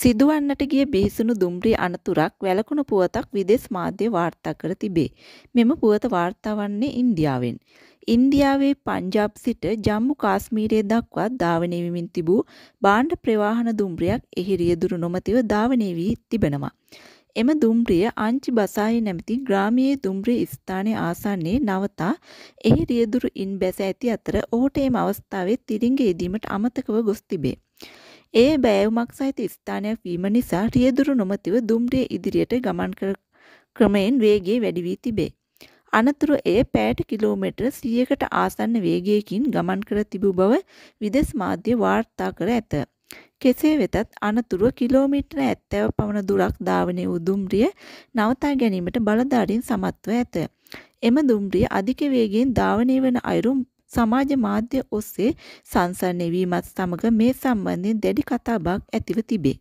සිදුවන්නට ගිය බිහිසුණු දුම්රිය අනතුරක් වැළකුණු පුවතක් විදේශ මාධ්‍ය වාර්තා කර තිබේ. මෙම පුවත වාර්තා වන්නේ ඉන්දියාවෙන්. ඉන්දියාවේ පංජාබ් සිට ජම්මු කාශ්මීරය දක්වා ධාවනය වෙමින් තිබූ භාණ්ඩ ප්‍රවාහන දුම්රියක් එහි රියදුරු නොමැතිව ධාවනය වී තිබෙනවා. එම දුම්රිය අංචි බසායේ නැමැති ග්‍රාමීය දුම්රිය ස්ථානයේ ආසන්නයේ නවතා එහි රියදුරු ඉන් බැස ඇති අතර ඔහුට එම අවස්ථාවේ තිරිංග යෙදීමට අමතකව ගොස් තිබේ. ඒ බෑවුමක් සහිත ස්ථානයක් වීම නිසා රියදුරු නොමැතිව දුම්රිය ඉදිරියට ගමන් ක්‍රමයෙන් වේගය වැඩි වී තිබේ. අනතුරු එය පැයට කිලෝමීටර් 100කට ආසන්න වේගයකින් ගමන් කර තිබූ බව විදේශ මාධ්‍ය වාර්තා කර ඇත. කෙසේ වෙතත් අනතුරුව කිලෝමීටර 70 පමණ දුරක් ධාවනය වූ දුම්රිය නවතා ගැනීමට බලධාරීන් සමත්ව ඇත. එම දුම්රිය අධික වේගයෙන් ධාවනය වන අයුරු සමාජ මාධ්‍ය ඔස්සේ සංසරණය වීමත් සමග මේ සම්බන්ධයෙන් දැඩි කතාබහක් ඇතිව තිබේ.